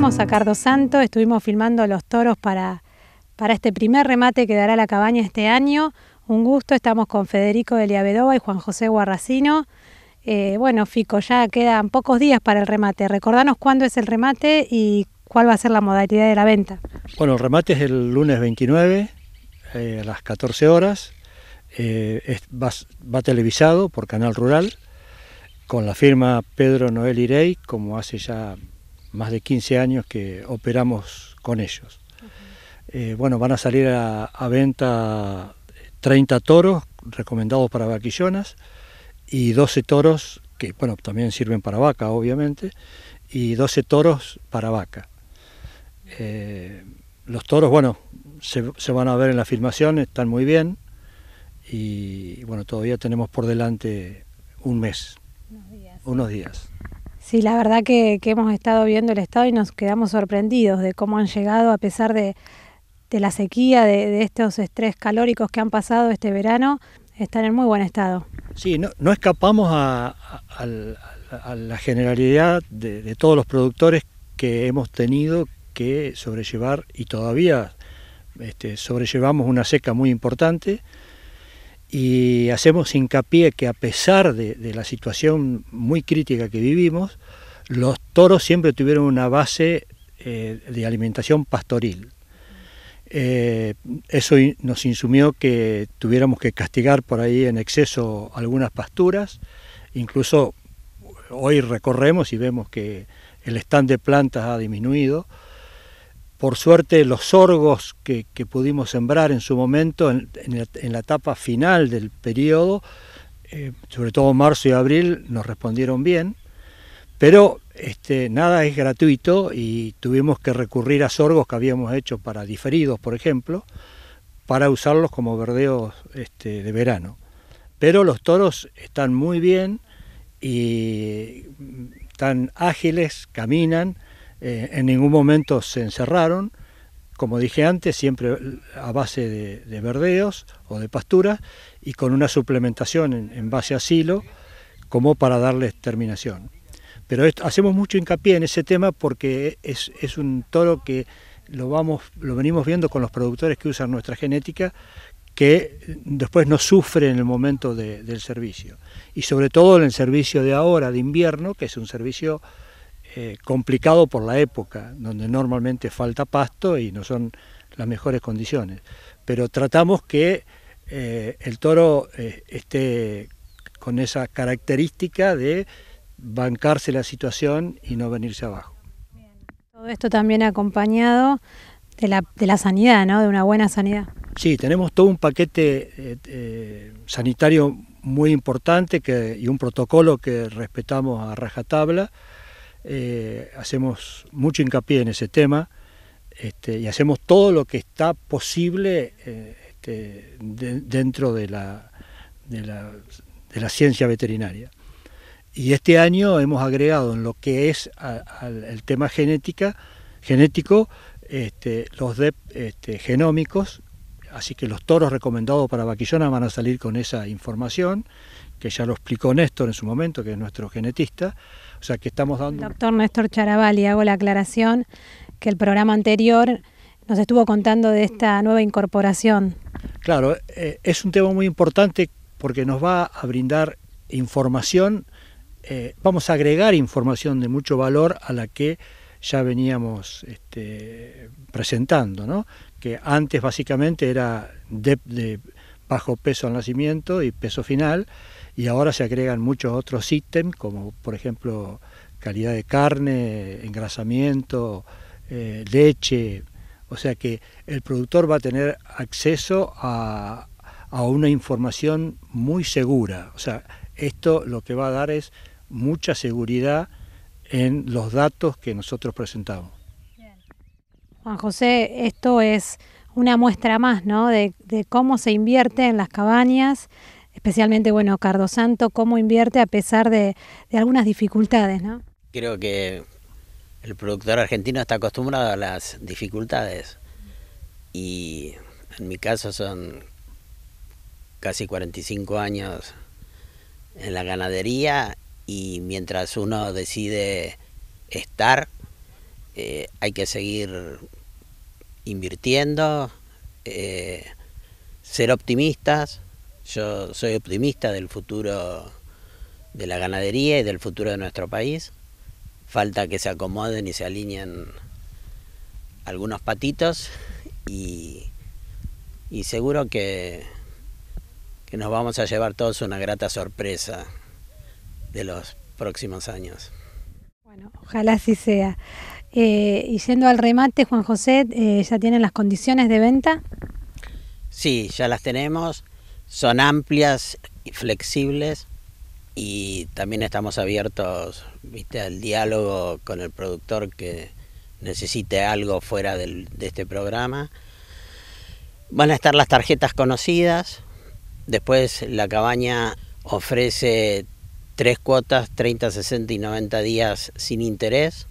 Fuimos a Cardo Santo, estuvimos filmando los toros para, para este primer remate que dará la cabaña este año. Un gusto, estamos con Federico de Liavedova y Juan José Guarracino. Eh, bueno, Fico, ya quedan pocos días para el remate. Recordanos cuándo es el remate y cuál va a ser la modalidad de la venta. Bueno, el remate es el lunes 29 eh, a las 14 horas. Eh, va, va, televisado por Canal Rural con la firma Pedro Noel Irey, como hace ya más de 15 años que operamos con ellos. Eh, bueno, van a salir a, venta 30 eh, toros recomendados para vaquillonas y 12 toros que, bueno, también sirven para vaca, obviamente, y 12 toros para vaca. Eh, los toros, bueno, se, van a ver en la filmación, están muy bien y, bueno, todavía tenemos por delante un mes, Unos días. Sí, la verdad que, que, hemos estado viendo el estado y nos quedamos sorprendidos de cómo han llegado a pesar de, la sequía, de, estos estrés calóricos que han pasado este verano, están en muy buen estado. Sí, no, no escapamos a, la generalidad de, todos los productores que hemos tenido que sobrellevar y todavía este, sobrellevamos una seca muy importante y hacemos hincapié que a pesar de, la situación muy crítica que vivimos, los toros siempre tuvieron una base eh, de alimentación pastoril. Eh, eso nos insumió que tuviéramos que castigar por ahí en exceso algunas pasturas, incluso eh, hoy recorremos y vemos que el stand de plantas ha disminuido, por suerte los sorgos que, pudimos sembrar en su momento, en, la, etapa final del periodo, eh, sobre todo marzo y abril, nos respondieron bien, pero este, nada es gratuito y tuvimos que recurrir a sorgos que habíamos hecho para diferidos, por ejemplo, para usarlos como verdeos este, de verano. Pero los toros están muy bien y están mm, ágiles, caminan, eh, en ningún momento se encerraron, como dije antes, siempre a base de, verdeos o de pasturas y con una suplementación en, base a silo como para darles terminación. Pero hacemos mucho hincapié en ese tema porque es, un toro que lo, vamos, lo venimos viendo con los productores que usan nuestra genética, que después no sufre en el momento del servicio. Y sobre todo en el servicio de ahora, de invierno, que es un servicio eh, complicado por la época, donde normalmente falta pasto y no son las mejores condiciones. Pero tratamos que eh, el toro eh, esté con esa característica de bancarse la situación y no venirse abajo. Todo esto también acompañado de la, de la, sanidad, ¿no? De una buena sanidad. Sí, tenemos todo un paquete sanitario muy importante que, y un protocolo que respetamos a rajatabla eh, hacemos mucho hincapié en ese tema este, y hacemos todo lo que está posible eh, este, dentro de la, de la, ciencia veterinaria. Y este año hemos agregado en lo que es el tema genética, genético este, los DEP genómicos, así que los toros recomendados para vaquillona van a salir con esa información que ya lo explicó Néstor en su momento, que es nuestro genetista. O sea, que estamos dando... Doctor Néstor Charaval, y hago la aclaración que el programa anterior nos estuvo contando de esta nueva incorporación. Claro, eh, es un tema muy importante porque nos va a brindar información, eh, vamos a agregar información de mucho valor a la que ya veníamos este, presentando, ¿no? que antes básicamente era de bajo peso al nacimiento y peso final, y ahora se agregan muchos otros ítems, como por ejemplo calidad de carne, engrasamiento, eh, leche, o sea que el productor va a tener acceso a, una información muy segura, o sea, esto lo que va a dar es mucha seguridad en los datos que nosotros presentamos. Juan José, esto es una muestra más ¿no? de, de cómo se invierte en las cabañas, especialmente, bueno, Cardo Santo, cómo invierte a pesar de, algunas dificultades, ¿no? Creo que el productor argentino está acostumbrado a las dificultades y en mi caso son casi 45 años en la ganadería y mientras uno decide estar, eh, hay que seguir invirtiendo, eh, ser optimistas yo soy optimista del futuro de la ganadería y del futuro de nuestro país. Falta que se acomoden y se alineen algunos patitos y, seguro que, nos vamos a llevar todos una grata sorpresa de los próximos años. Bueno, ojalá así sea. Eh, y yendo al remate, Juan José, eh, ¿ya tienen las condiciones de venta? Sí, ya las tenemos son amplias y flexibles y también estamos abiertos ¿viste? al diálogo con el productor que necesite algo fuera de este programa. Van a estar las tarjetas conocidas, después la cabaña ofrece tres cuotas, 30, 60 y 90 días sin interés,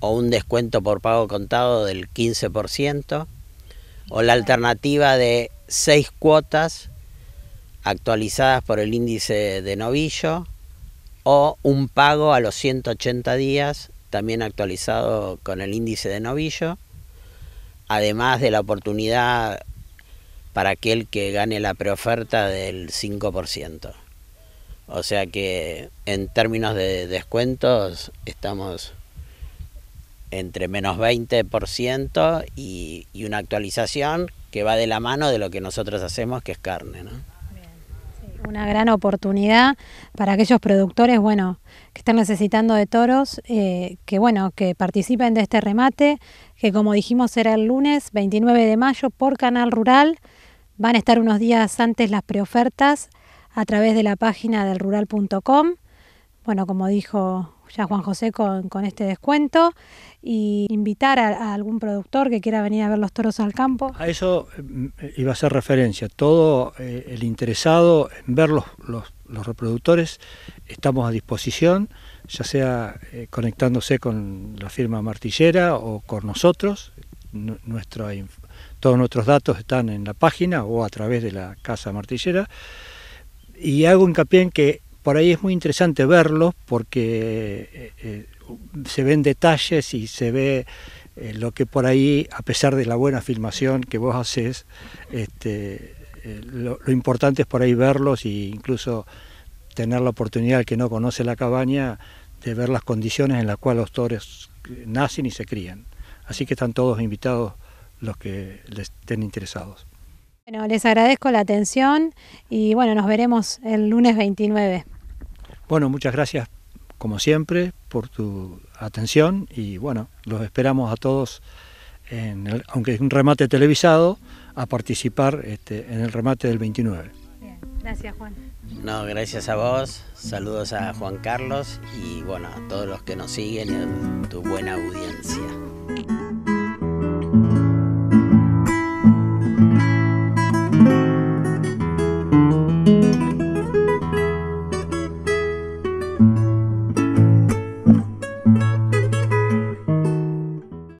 o un descuento por pago contado del 15%, o la alternativa de seis cuotas actualizadas por el índice de novillo o un pago a los 180 días también actualizado con el índice de novillo, además de la oportunidad para aquel que gane la preoferta del 5%. O sea que en términos de descuentos estamos entre menos 20% y, y una actualización que va de la mano de lo que nosotros hacemos, que es carne. ¿no? una gran oportunidad para aquellos productores, bueno, que están necesitando de toros, eh, que bueno, que participen de este remate, que como dijimos será el lunes 29 de mayo por Canal Rural. Van a estar unos días antes las preofertas a través de la página del rural.com bueno, como dijo ya Juan José con, con este descuento y invitar a, algún productor que quiera venir a ver los toros al campo. A eso mm, iba a hacer referencia. Todo eh, el interesado en ver los, reproductores estamos a disposición, ya sea eh, conectándose con la firma martillera o con nosotros. nuestro, todos nuestros datos están en la página o a través de la casa martillera. Y hago hincapié en que por ahí es muy interesante verlos porque eh, eh, se ven detalles y se ve eh, lo que por ahí, a pesar de la buena filmación que vos haces, este, lo, importante es por ahí verlos e incluso tener la oportunidad, el que no conoce la cabaña, de ver las condiciones en las cuales los toros nacen y se crían. Así que están todos invitados los que les estén interesados. Bueno, les agradezco la atención y bueno, nos veremos el lunes 29. Bueno, muchas gracias como siempre por tu atención y bueno, los esperamos a todos, aunque es un remate televisado, a participar este, en el remate del 29. Gracias Juan. No, gracias a vos, saludos a Juan Carlos y bueno, a todos los que nos siguen y a tu buena audiencia.